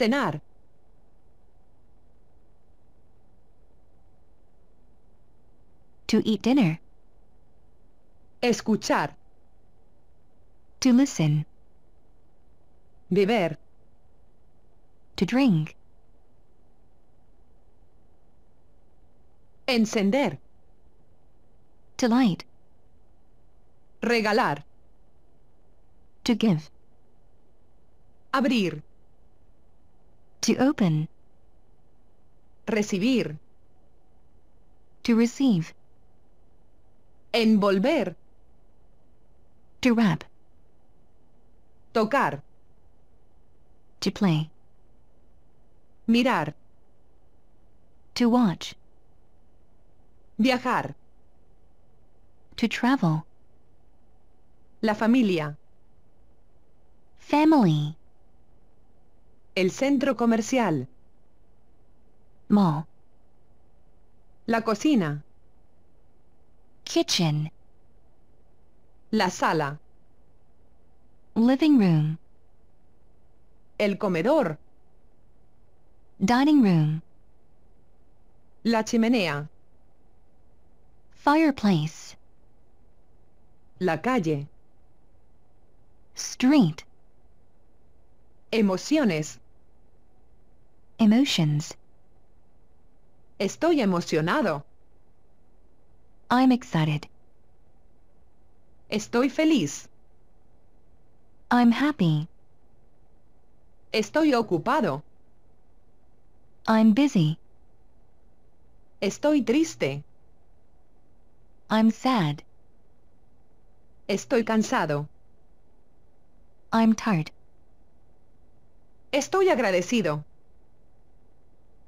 cenar. To eat dinner. Escuchar. To listen. Beber. To drink. Encender. To light. Regalar. To give. Abrir. To open. Recibir. To receive. Envolver. To wrap. Tocar. To play. Mirar. To watch. Viajar. To travel. La familia. Family. El centro comercial. Mall. La cocina. Kitchen. La sala. Living room. El comedor. Dining room. La chimenea. Fireplace. La calle. Street. Emociones. Emotions. Estoy emocionado. I'm excited. Estoy feliz. I'm happy. Estoy ocupado. I'm busy. Estoy triste. I'm sad. Estoy cansado. I'm tired. Estoy agradecido.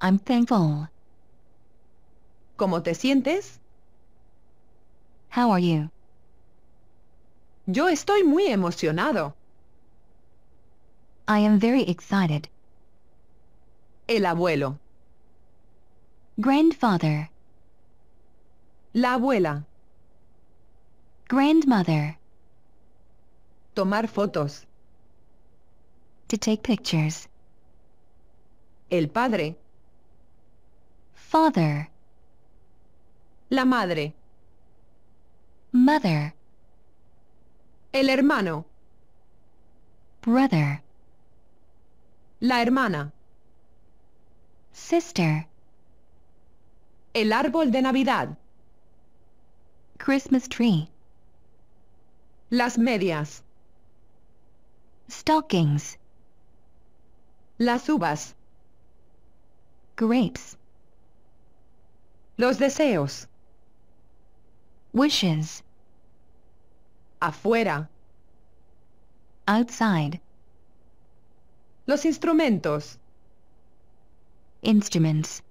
I'm thankful. ¿Cómo te sientes? How are you? Yo estoy muy emocionado. I am very excited. El abuelo. Grandfather. La abuela. Grandmother. Tomar fotos. To take pictures. El padre. Father. La madre. Mother. El hermano. Brother. La hermana. Sister. El árbol de Navidad. Christmas tree. Las medias. Stockings. Las uvas. Grapes. Los deseos. Wishes. Afuera. Outside. Los instrumentos. Instruments.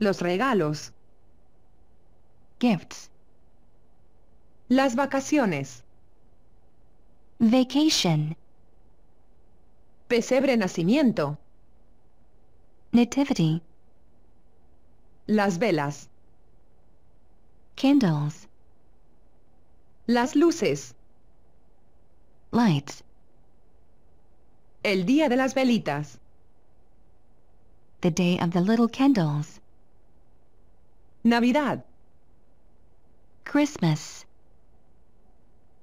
Los regalos. Gifts. Las vacaciones. Vacation. Pesebre nacimiento. Nativity. Las velas. Candles. Las luces. Lights. El día de las velitas. The day of the little candles. Navidad. Christmas.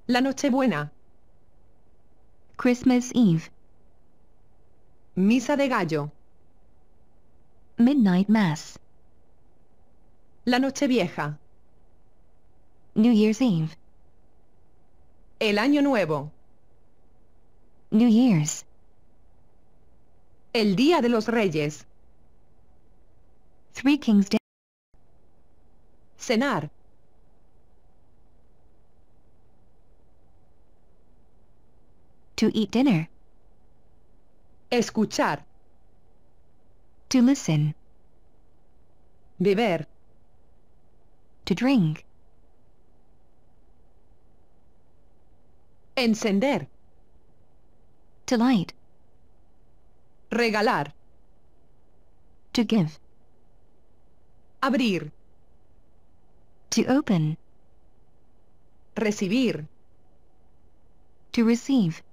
La buena. Christmas Eve. Misa de Gallo. Midnight Mass. La noche vieja. New Year's Eve. El Año Nuevo. New Year's. El Día de los Reyes. Three Kings Day. Cenar. To eat dinner. Escuchar. To listen. Beber. to drink. Encender. To light. Regalar. To give. Abrir. To open. Recibir. To receive.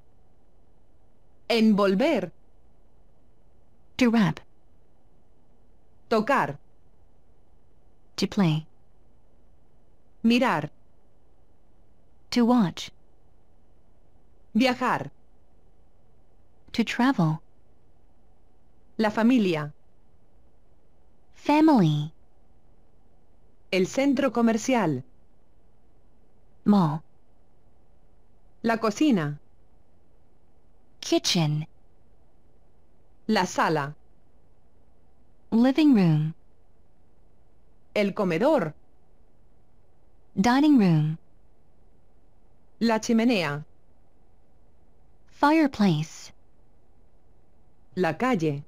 Envolver. To wrap. Tocar. To play. Mirar. To watch. Viajar. To travel. La familia. Family. El centro comercial. Mall. La cocina. Kitchen. La sala. Living room. El comedor. Dining room. La chimenea. Fireplace. La calle.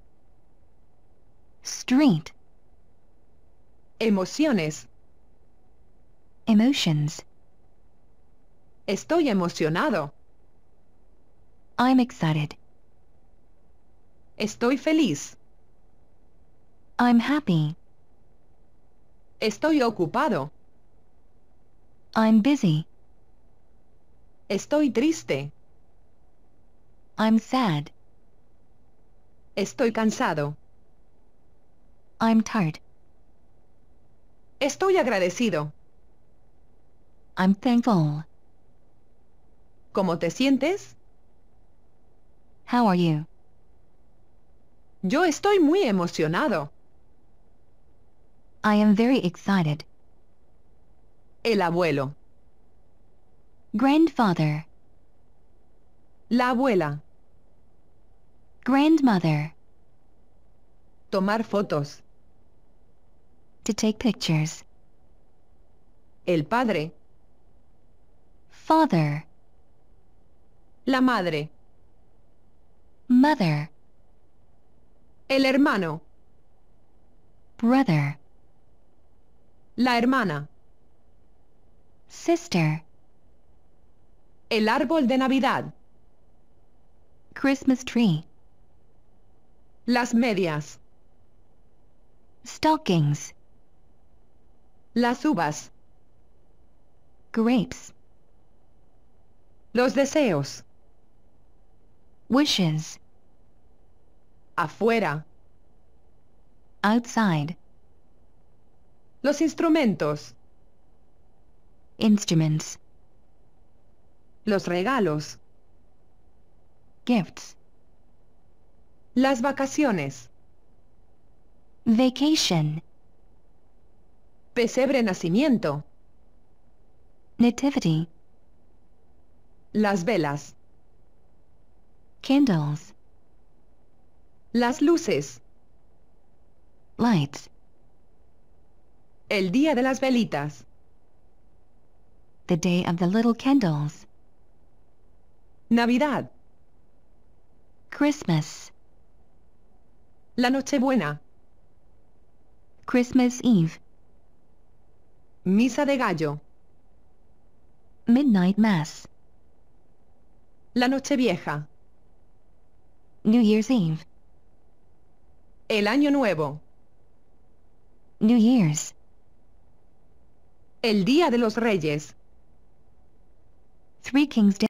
Street. Emociones. Emotions. Estoy emocionado. I'm excited. Estoy feliz. I'm happy. Estoy ocupado. I'm busy. Estoy triste. I'm sad. Estoy cansado. I'm tired. Estoy agradecido. I'm thankful. ¿Cómo te sientes? How are you? Yo estoy muy emocionado. I am very excited. el abuelo. Grandfather. La abuela. Grandmother. Tomar fotos. To take pictures. El padre. Father. La madre. Mother. El hermano. Brother. La hermana sister. El árbol de Navidad. Christmas tree. Las medias. Stockings. Las uvas. Grapes. Los deseos. Wishes. Afuera. Outside. Los instrumentos. Instruments. Los regalos. Gifts. Las vacaciones. Vacation. Pesebre nacimiento. Nativity. Las velas. Candles. Las luces. Lights. El día de las velitas the day of the little candles. Navidad. Christmas. La Nochebuena. Christmas Eve. Misa de Gallo. Midnight Mass. La Nochevieja. New Year's Eve. El Año Nuevo. New Year's. El Día de los Reyes. Three Kings Day.